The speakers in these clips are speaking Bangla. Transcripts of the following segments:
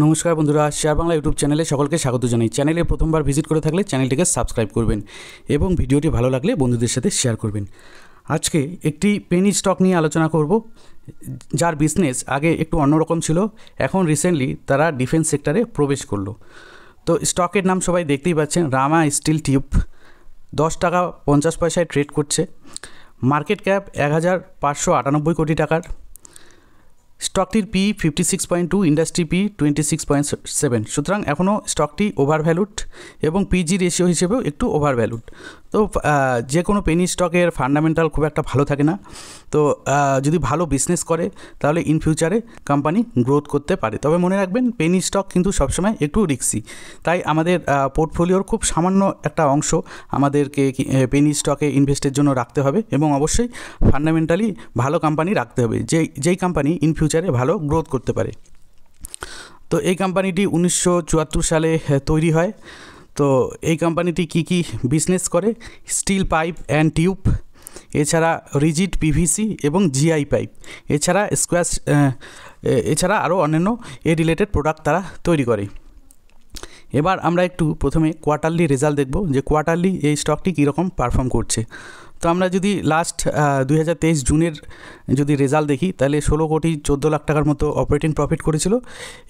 নমস্কার বন্ধুরা শেয়ার বাংলা ইউটিউব চ্যানেলে সকলকে স্বাগত জানাই চ্যানেলে প্রথমবার ভিজিট করে থাকলে চ্যানেলটিকে সাবস্ক্রাইব করবেন এবং ভিডিওটি ভালো লাগলে বন্ধুদের সাথে শেয়ার করবেন আজকে একটি পেনি স্টক নিয়ে আলোচনা করব যার বিজনেস আগে একটু অন্যরকম ছিল এখন রিসেন্টলি তারা ডিফেন্স সেক্টরে প্রবেশ করলো তো স্টকের নাম সবাই দেখতেই পাচ্ছেন রামা স্টিল টিউব দশ টাকা পঞ্চাশ পয়সায় ট্রেড করছে মার্কেট ক্যাপ এক হাজার পাঁচশো আটানব্বই কোটি টাকার স্টকটির P fifty six point two industry P twenty six point seven সুতরাং এখনও স্টকটি ওভার ভ্যালুড এবং পিজি রেশিও হিসেবেও একটু ওভার ভ্যালুড তো যে কোনো পেনি স্টকের ফান্ডামেন্টাল খুব একটা ভালো থাকে না তো যদি ভালো বিজনেস করে তাহলে ইন ফিউচারে কোম্পানি গ্রোথ করতে পারে তবে মনে রাখবেন পেনি স্টক কিন্তু সবসময় একটু রিক্সি তাই আমাদের পোর্টফোলিওর খুব সামান্য একটা অংশ আমাদেরকে পেনি স্টকে ইনভেস্টের জন্য রাখতে হবে এবং অবশ্যই ফান্ডামেন্টালি ভালো কোম্পানি রাখতে হবে যে যেই কোম্পানি ইন ফিউচারে ভালো গ্রোথ করতে পারে তো এই কোম্পানিটি উনিশশো সালে তৈরি হয় তো এই কোম্পানিটি কি কি বিজনেস করে স্টিল পাইপ অ্যান্ড টিউব এছাড়া রিজিড পিভিসি এবং জিআই পাইপ এছাড়া স্কোয়াশ এছাড়া আরও অন্যান্য এ রিলেটেড প্রোডাক্ট তারা তৈরি করে এবার আমরা একটু প্রথমে কোয়ার্টারলি রেজাল্ট দেখব যে কোয়ার্টারলি এই স্টকটি কীরকম পারফর্ম করছে তো আমরা যদি লাস্ট দুই জুনের যদি রেজাল্ট দেখি তাহলে ষোলো কোটি চোদ্দো লাখ টাকার মতো অপারেটিং প্রফিট করেছিল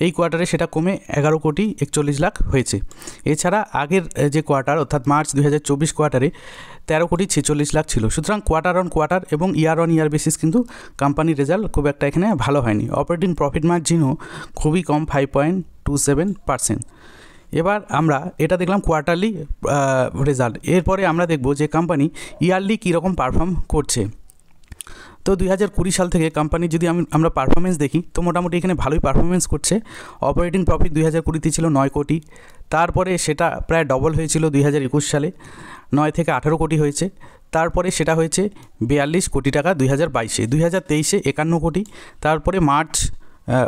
এই কোয়ার্টারে সেটা কমে এগারো কোটি একচল্লিশ লাখ হয়েছে এছাড়া আগের যে কোয়ার্টার অর্থাৎ মার্চ দুই কোয়ার্টারে তেরো কোটি ছেচল্লিশ লাখ ছিল সুতরাং কোয়ার্টার অন কোয়ার্টার এবং ইয়ার অন ইয়ার বেসিস কিন্তু কোম্পানির রেজাল্ট খুব একটা এখানে ভালো হয়নি অপারেটিং প্রফিট মার্জিনও খুবই কম five point two seven percent এবার আমরা এটা দেখলাম কোয়ার্টারলি রেজাল্ট এরপরে আমরা দেখব যে কোম্পানি ইয়ারলি কীরকম পারফর্ম করছে তো দুই হাজার কুড়ি সাল থেকে কোম্পানি যদি আমি আমরা পারফরমেন্স দেখি তো মোটামুটি এখানে ভালোই পারফরমেন্স করছে অপারেটিং প্রফিট দুই হাজার কুড়িতে ছিল নয় কোটি তারপরে সেটা প্রায় ডবল হয়েছিল দুই হাজার একুশ সালে নয় থেকে আঠেরো কোটি হয়েছে তারপরে সেটা হয়েছে বিয়াল্লিশ কোটি টাকা দুই হাজার বাইশে দুই হাজার তেইশে একান্ন কোটি তারপরে মার্চ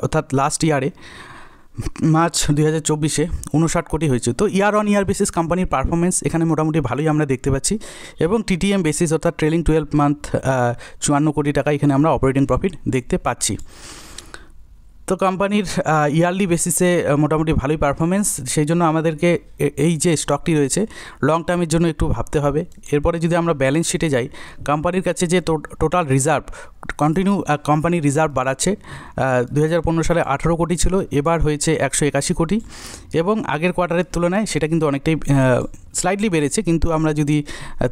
অর্থাৎ লাস্ট ইয়ারে মার্চ দুই হাজার চব্বিশে উনষাট কোটি হয়েছে তো ইয়ার অন ইয়ার বেসিস কোম্পানির পারফরমেন্স এখানে মোটামুটি ভালোই আমরা দেখতে পাচ্ছি এবং টিটিএম বেসিস অর্থাৎ ট্রেলিং টুয়েলভ মান্থ চুয়ান্ন কোটি টাকা এখানে আমরা অপারেটিং প্রফিট দেখতে পাচ্ছি তো কোম্পানির ইয়ারলি বেসিসে মোটামুটি ভালোই পারফরমেন্স সেই জন্য আমাদেরকে এই যে স্টকটি রয়েছে লং টার্মের জন্য একটু ভাবতে হবে এরপরে যদি আমরা ব্যালেন্স শিটে যাই কোম্পানির কাছে যে total reserve continue company reserve বাড়াচ্ছে দু সালে আঠেরো কোটি ছিল এবার হয়েছে একশো একাশি কোটি এবং আগের কোয়ার্টারের তুলনায় সেটা কিন্তু অনেকটাই স্লাইডলি বেড়েছে কিন্তু আমরা যদি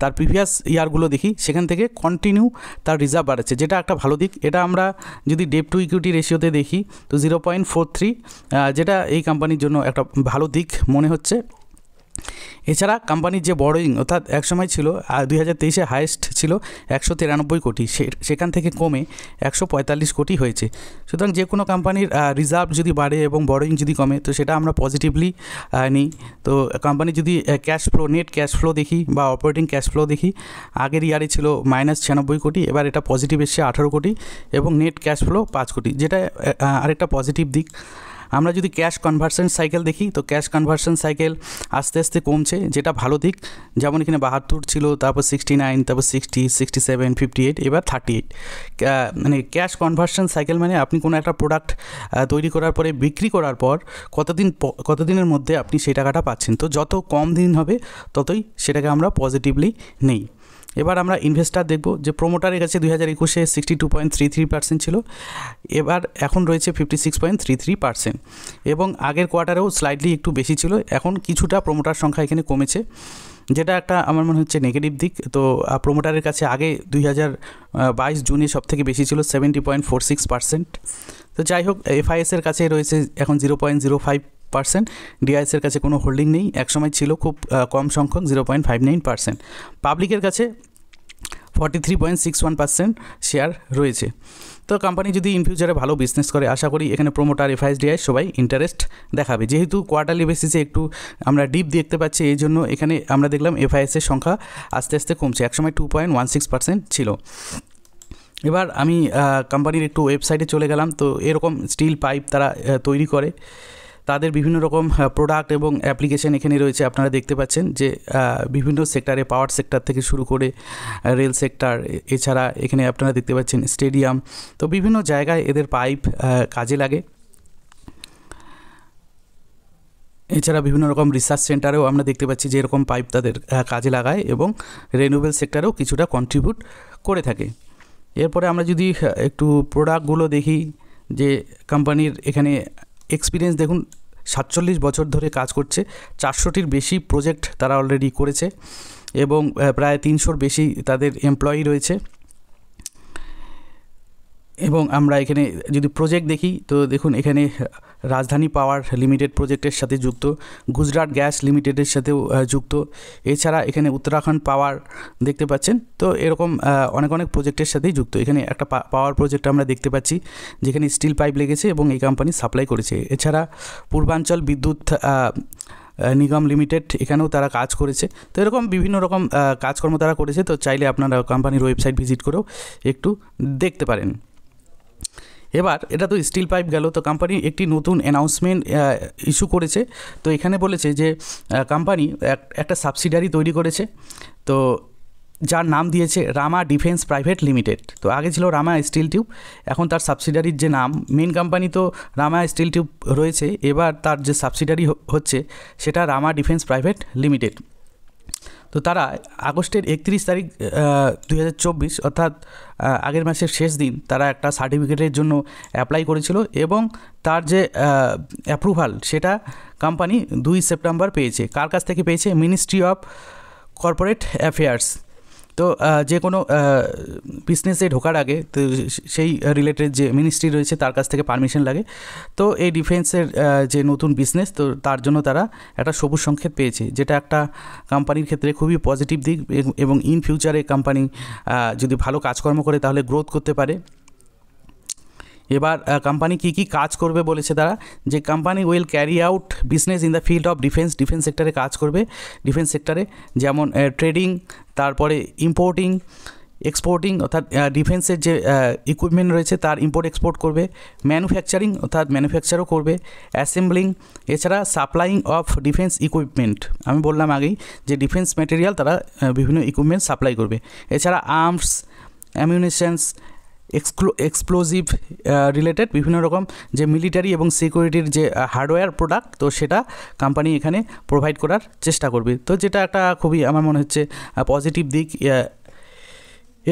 তার প্রিভিয়াস ইয়ারগুলো দেখি সেখান থেকে কন্টিনিউ তার রিজার্ভ বাড়ছে যেটা একটা ভালো দিক এটা আমরা যদি ডেপ টু ইকুইটি রেশিওতে দেখি তো জিরো পয়েন্ট ফোর থ্রি যেটা এই কোম্পানির জন্য একটা ভালো দিক মনে হচ্ছে এছাড়া কোম্পানির যে বড়োইং অর্থাৎ একসময় ছিল দুই হাজার তেইশে হায়েস্ট ছিল একশো তিরানব্বই কোটি সেখান থেকে কমে একশো পঁয়তাল্লিশ কোটি হয়েছে সুতরাং যে কোনো কোম্পানির রিজার্ভ যদি বাড়ে এবং বড়োইং যদি কমে তো সেটা আমরা পজিটিভলি নিই তো কোম্পানি যদি cash flow net cash flow দেখি বা অপারেটিং ক্যাশ ফ্লো দেখি আগের ইয়ারে ছিল মাইনাস ছিয়ানব্বই কোটি এবার এটা পজিটিভ এসছে আঠারো কোটি এবং নেট ক্যাশ ফ্লো পাঁচ কোটি যেটা আরেকটা পজিটিভ দিক আমরা যদি ক্যাশ কনভার্সন সাইকেল দেখি তো ক্যাশ কনভার্সন সাইকেল আস্তে আস্তে কমছে যেটা ভালো দিক যেমন এখানে বাহাত্তর ছিল তারপর সিক্সটি নাইন তারপর sixty sixty seven fifty eight এবার থার্টি এইট মানে ক্যাশ কনভার্সন সাইকেল মানে আপনি কোনো একটা প্রোডাক্ট তৈরি করার পরে বিক্রি করার পর কতদিন কতদিনের মধ্যে আপনি সেই টাকাটা পাচ্ছেন তো যত কম দিন হবে ততই সেটাকে আমরা পজিটিভলি নেই এবার আমরা ইনভেস্টার দেখব যে প্রোমোটারের কাছে দুই হাজার একুশে sixty two point three three percent ছিল এবার এখন রয়েছে fifty six point three three percent এবং আগের কোয়ার্টারেও স্লাইডলি একটু বেশি ছিল এখন কিছুটা প্রোমোটার সংখ্যা এখানে কমেছে যেটা একটা আমার মনে হচ্ছে নেগেটিভ দিক তো প্রোমোটারের কাছে আগে দুই হাজার বাইশ জুনে সব থেকে বেশি ছিল seventy point four six percent তো যাই হোক এফআইএসের কাছে রয়েছে এখন zero point zero five percent ডিআইএসের কাছে কোনো হোল্ডিং নেই একসময় ছিল খুব কম সংখ্যক zero point five nine percent পাবলিকের কাছে forty three point six one percent share রয়েছে তো কোম্পানি যদি ইন ফিউচারে ভালো বিজনেস করে আশা করি এখানে প্রোমোটার এফআইএসডিআই সবাই ইন্টারেস্ট দেখাবে যেহেতু কোয়ার্টারলি বেসিসে একটু আমরা ডিপ দেখতে পাচ্ছি এই জন্য এখানে আমরা দেখলাম এফআইএসের সংখ্যা আস্তে আস্তে কমছে একসময় two point one six percent ছিল এবার আমি কোম্পানির একটু ওয়েবসাইটে চলে গেলাম তো এরকম স্টিল পাইপ তারা তৈরি করে তাদের বিভিন্ন রকম প্রোডাক্ট এবং অ্যাপ্লিকেশান এখানে রয়েছে আপনারা দেখতে পাচ্ছেন যে বিভিন্ন সেক্টরে পাওয়ার সেক্টর থেকে শুরু করে রেল সেক্টর এছাড়া এখানে আপনারা দেখতে পাচ্ছেন স্টেডিয়াম তো বিভিন্ন জায়গায় এদের পাইপ কাজে লাগে এছাড়া বিভিন্ন রকম রিসার্চ সেন্টারেও আমরা দেখতে পাচ্ছি যে এরকম পাইপ তাদের কাজে লাগায় এবং রেনুয়েবল সেক্টরেও কিছুটা কন্ট্রিবিউট করে থাকে এরপরে আমরা যদি একটু প্রোডাক্টগুলো দেখি যে কোম্পানির এখানে এক্সপিরিয়েন্স দেখুন সাতচল্লিশ বছর ধরে কাজ করছে চারশোটির বেশি প্রজেক্ট তারা অলরেডি করেছে এবং প্রায় তিনশোর বেশি তাদের এমপ্লয়ি রয়েছে এবং আমরা এখানে যদি প্রজেক্ট দেখি তো দেখুন এখানে রাজধানী পাওয়ার লিমিটেড প্রজেক্টের সাথে যুক্ত গুজরাট গ্যাস লিমিটেডের সাথেও যুক্ত এছাড়া এখানে উত্তরাখণ্ড পাওয়ার দেখতে পাচ্ছেন তো এরকম অনেক অনেক প্রজেক্টের সাথেই যুক্ত এখানে একটা পাওয়ার প্রজেক্ট আমরা দেখতে পাচ্ছি যেখানে স্টিল পাইপ লেগেছে এবং এই কোম্পানি সাপ্লাই করেছে এছাড়া পূর্বাঞ্চল বিদ্যুৎ নিগম লিমিটেড এখানেও তারা কাজ করেছে তো এরকম বিভিন্ন রকম কাজকর্ম তারা করেছে তো চাইলে আপনারা কোম্পানির ওয়েবসাইট ভিজিট করেও একটু দেখতে পারেন এবার এটা তো স্টিল পাইপ গেল তো কোম্পানি একটি নতুন অ্যানাউন্সমেন্ট ইস্যু করেছে তো এখানে বলেছে যে কোম্পানি একটা সাবসিডারি তৈরি করেছে তো যার নাম দিয়েছে রামা ডিফেন্স প্রাইভেট লিমিটেড তো আগে ছিল রামা স্টিল টিউব এখন তার সাবসিডারির যে নাম মেন কোম্পানি তো রামা স্টিল টিউব রয়েছে এবার তার যে সাবসিডারি হচ্ছে সেটা রামা ডিফেন্স প্রাইভেট লিমিটেড তো তারা আগস্টের একত্রিশ তারিখ দুই অর্থাৎ আগের মাসের শেষ দিন তারা একটা সার্টিফিকেটের জন্য অ্যাপ্লাই করেছিল এবং তার যে অ্যাপ্রুভাল সেটা কোম্পানি দুই সেপ্টেম্বর পেয়েছে কার কাছ থেকে পেয়েছে মিনিস্ট্রি অফ কর্পোরেট অ্যাফেয়ার্স তো যে কোনো বিজনেসে ঢোকার আগে তো সেই রিলেটেড যে মিনিস্ট্রি রয়েছে তার কাছ থেকে পারমিশন লাগে তো এই ডিফেন্সের যে নতুন বিজনেস তো তার জন্য তারা একটা সবুজ সংক্ষেপ পেয়েছে যেটা একটা কোম্পানির ক্ষেত্রে খুবই পজিটিভ দিক এবং ইন ফিউচারে কোম্পানি যদি ভালো কাজকর্ম করে তাহলে গ্রোথ করতে পারে এবার কোম্পানি কি কি কাজ করবে বলেছে তারা যে company will carry out business in the field of defence defence সেক্টরে কাজ করবে ডিফেন্স সেক্টরে যেমন ট্রেডিং তারপরে ইম্পোর্টিং এক্সপোর্টিং অর্থাৎ ডিফেন্সের যে ইকুইপমেন্ট রয়েছে তার ইম্পোর্ট এক্সপোর্ট করবে ম্যানুফ্যাকচারিং অর্থাৎ ম্যানুফ্যাকচারও করবে অ্যাসেম্বলিং এছাড়া সাপ্লাইং অফ ডিফেন্স ইকুইপমেন্ট আমি বললাম আগেই যে ডিফেন্স ম্যাটেরিয়াল তারা বিভিন্ন ইকুইপমেন্ট সাপ্লাই করবে এছাড়া আর্মস অ্যামিউনিশনস এক্সক্লো এক্সপ্লোজিভ রিলেটেড বিভিন্ন রকম যে মিলিটারি এবং সিকিউরিটির যে হার্ডওয়্যার প্রোডাক্ট তো সেটা কোম্পানি এখানে প্রোভাইড করার চেষ্টা করবে তো যেটা একটা খুবই আমার মনে হচ্ছে পজিটিভ দিক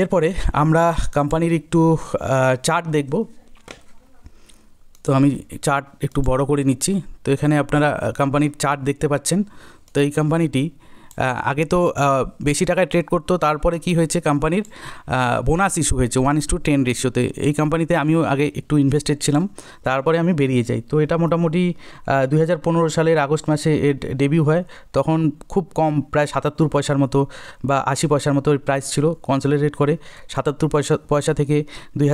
এরপরে আমরা কোম্পানির একটু চার্ট দেখব তো আমি চার্ট একটু বড় করে নিচ্ছি তো এখানে আপনারা কোম্পানির চার্ট দেখতে পাচ্ছেন তো এই কোম্পানিটি আগে তো বেশি টাকায় ট্রেড করতো তারপরে কি হয়েছে কোম্পানির বোনাস ইস্যু হয়েছে ওয়ান ইস টু টেন রেশিওতে এই কোম্পানিতে আমিও আগে একটু ইনভেস্টেড ছিলাম তারপরে আমি বেরিয়ে যাই তো এটা মোটামুটি দুই সালের আগস্ট মাসে এর ডেবিউ হয় তখন খুব কম প্রায় সাতাত্তর পয়সার মতো বা আশি পয়সার মতো প্রাইস ছিল কনসলিডেট করে সাতাত্তর পয়সা পয়সা থেকে দুই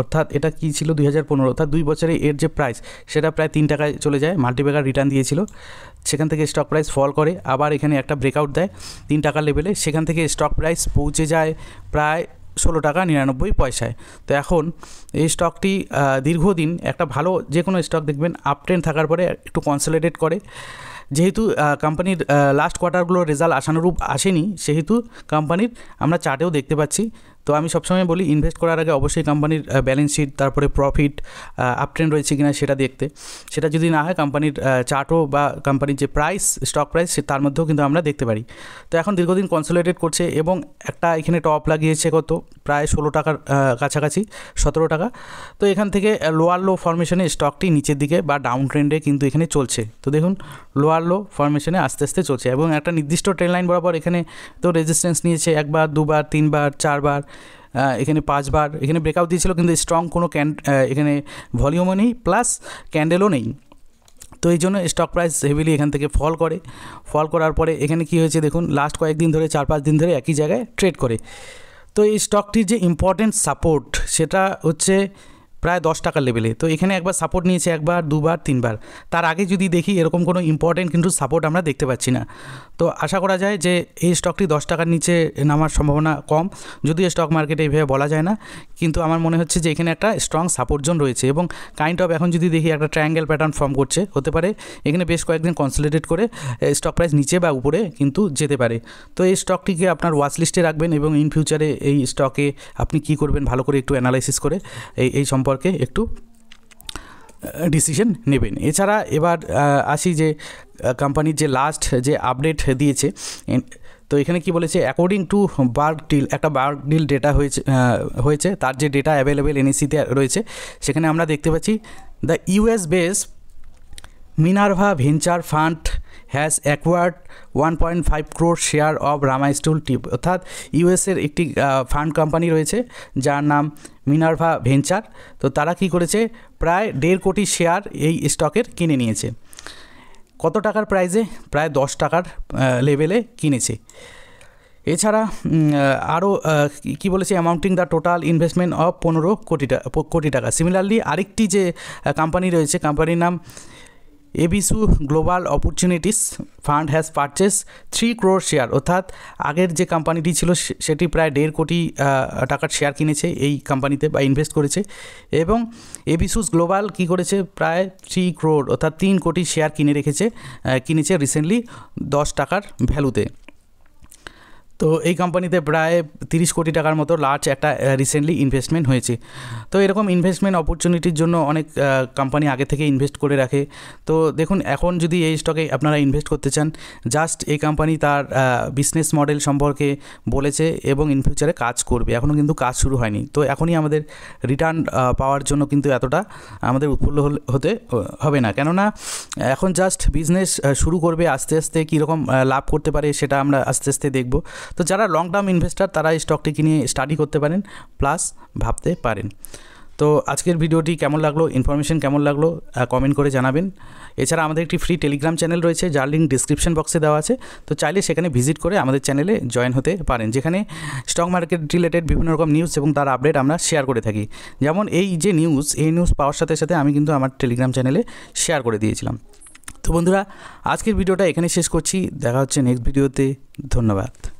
অর্থাৎ এটা কী ছিল দুই অর্থাৎ দুই বছরে এর যে প্রাইস সেটা প্রায় তিন টাকায় চলে যায় মাল্টিপ্যাকার রিটার্ন দিয়েছিল সেখান থেকে স্টক প্রাইস ফল করে আবার এখানে একটা ব্রেকআউট দেয় তিন টাকার লেভেলে সেখান থেকে স্টক প্রাইস পৌঁছে যায় প্রায় ষোলো টাকা নিরানব্বই পয়সায় তো এখন এই স্টকটি দীর্ঘদিন একটা ভালো যে কোনো স্টক দেখবেন আপ ট্রেন থাকার পরে একটু কনসলিডেট করে যেহেতু কোম্পানির লাস্ট কোয়ার্টারগুলোর রেজাল্ট আশানুরূপ আসেনি সেহেতু কোম্পানির আমরা চার্টেও দেখতে পাচ্ছি তো আমি সবসময় বলি ইনভেস্ট করার আগে অবশ্যই কোম্পানির ব্যালেন্স শিট তারপরে প্রফিট আপট্রেন্ড রয়েছে কিনা সেটা দেখতে সেটা যদি না হয় কোম্পানির চার্টও বা কোম্পানির যে প্রাইস স্টক প্রাইস সে তার মধ্যেও কিন্তু আমরা দেখতে পারি তো এখন দীর্ঘদিন কনসোলিডেট করছে এবং একটা এখানে টপ লাগিয়েছে কত প্রায় ষোলো টাকার কাছাকাছি সতেরো টাকা তো এখান থেকে লোয়ার লো ফরমেশনে স্টকটি নিচের দিকে বা ডাউন ট্রেন্ডে কিন্তু এখানে চলছে তো দেখুন লোয়ার লো ফরমেশনে আস্তে আস্তে চলছে এবং একটা নির্দিষ্ট ট্রেন লাইন বরাবর এখানে তো রেজিস্ট্যান্স নিয়েছে একবার দুবার তিনবার চারবার এখানে পাঁচবার এখানে ব্রেকআউট দিয়েছিল কিন্তু স্ট্রং কোনো ক্যান এখানে ভলিউমও নেই প্লাস ক্যান্ডেলও নেই তো এই জন্য স্টক প্রাইস হেভিলি এখান থেকে ফল করে ফল করার পরে এখানে কি হয়েছে দেখুন লাস্ট কয়েকদিন ধরে চার পাঁচ দিন ধরে একই জায়গায় ট্রেড করে তো এই স্টকটির যে ইম্পর্টেন্ট সাপোর্ট সেটা হচ্ছে প্রায় দশ টাকার লেভেলে তো এখানে একবার সাপোর্ট নিয়েছে একবার দুবার তিনবার তার আগে যদি দেখি এরকম কোনো ইম্পর্টেন্ট কিন্তু সাপোর্ট আমরা দেখতে পাচ্ছি না তো আশা করা যায় যে এই স্টকটি দশ টাকার নিচে নামার সম্ভাবনা কম যদিও স্টক মার্কেটে এইভাবে বলা যায় না কিন্তু আমার মনে হচ্ছে যে এখানে একটা স্ট্রং সাপোর্ট জোন রয়েছে এবং কাইন্ড অফ এখন যদি দেখি একটা ট্রায়াঙ্গেল প্যাটার্ন ফর্ম করছে হতে পারে এখানে বেশ কয়েকদিন কনসলিডেট করে স্টক প্রাইস নিচে বা উপরে কিন্তু যেতে পারে তো এই স্টকটিকে আপনার ওয়াচ লিস্টে রাখবেন এবং ইন ফিউচারে এই স্টকে আপনি কি করবেন ভালো করে একটু অ্যানালাইসিস করে এই এই সম্পর্কে সম্পর্কে একটু ডিসিশন নেবেন এছাড়া এবার আসি যে কোম্পানির যে লাস্ট যে আপডেট দিয়েছে তো এখানে কি বলেছে অ্যাকর্ডিং টু বার্গ ডিল একটা বার্গ ডিল ডেটা হয়েছে হয়েছে তার যে ডেটা অ্যাভেলেবেল এনএসিতে রয়েছে সেখানে আমরা দেখতে পাচ্ছি the US base Minerva venture fund has acquired one point five crore share of Rama steel tube অর্থাৎ ইউএসের একটি ফান্ড কোম্পানি রয়েছে যার নাম মিনার্ভা ভেঞ্চার তো তারা কি করেছে প্রায় দেড় কোটি শেয়ার এই স্টকের কিনে নিয়েছে কত টাকার প্রাইজে প্রায় দশ টাকার লেভেলে কিনেছে এছাড়া আরও কি বলেছে amounting the total investment of পনেরো কোটি টাকা কোটি টাকা সিমিলারলি আরেকটি যে কোম্পানি রয়েছে কোম্পানির নাম এবিসু global opportunities fund has purchase three crore share অর্থাৎ আগের যে কোম্পানিটি ছিল সেটি প্রায় দেড় কোটি টাকার শেয়ার কিনেছে এই কোম্পানিতে বা ইনভেস্ট করেছে এবং এবিসুস গ্লোবাল কি করেছে প্রায় থ্রি ক্রোর অর্থাৎ তিন কোটি শেয়ার কিনে রেখেছে কিনেছে রিসেন্টলি দশ টাকার ভ্যালুতে তো এই কোম্পানিতে প্রায় তিরিশ কোটি টাকার মতো লার্জ একটা রিসেন্টলি ইনভেস্টমেন্ট হয়েছে তো এরকম ইনভেস্টমেন্ট অপরচুনিটির জন্য অনেক কোম্পানি আগে থেকে ইনভেস্ট করে রাখে তো দেখুন এখন যদি এই স্টকে আপনারা ইনভেস্ট করতে চান জাস্ট এই কোম্পানি তার বিজনেস মডেল সম্পর্কে বলেছে এবং ইন ফিউচারে কাজ করবে এখনও কিন্তু কাজ শুরু হয়নি তো এখনই আমাদের রিটার্ন পাওয়ার জন্য কিন্তু এতটা আমাদের উৎফুল্ল হতে হবে না কেননা এখন জাস্ট বিজনেস শুরু করবে আস্তে আস্তে কীরকম লাভ করতে পারে সেটা আমরা আস্তে আস্তে দেখব তো যারা লং টার্ম ইনভেস্টার তারা এই স্টকটিকে নিয়ে স্টাডি করতে পারেন প্লাস ভাবতে পারেন তো আজকের ভিডিওটি কেমন লাগলো ইনফরমেশন কেমন লাগলো কমেন্ট করে জানাবেন এছাড়া আমাদের একটি ফ্রি টেলিগ্রাম চ্যানেল রয়েছে যার লিঙ্ক ডিসক্রিপশন বক্সে দেওয়া আছে তো চাইলে সেখানে ভিজিট করে আমাদের চ্যানেলে জয়েন হতে পারেন যেখানে স্টক মার্কেট রিলেটেড বিভিন্ন রকম নিউজ এবং তার আপডেট আমরা শেয়ার করে থাকি যেমন এই যে নিউজ এই নিউজ পাওয়ার সাথে সাথে আমি কিন্তু আমার টেলিগ্রাম চ্যানেলে শেয়ার করে দিয়েছিলাম তো বন্ধুরা আজকের ভিডিওটা এখানে শেষ করছি দেখা হচ্ছে নেক্সট ভিডিওতে ধন্যবাদ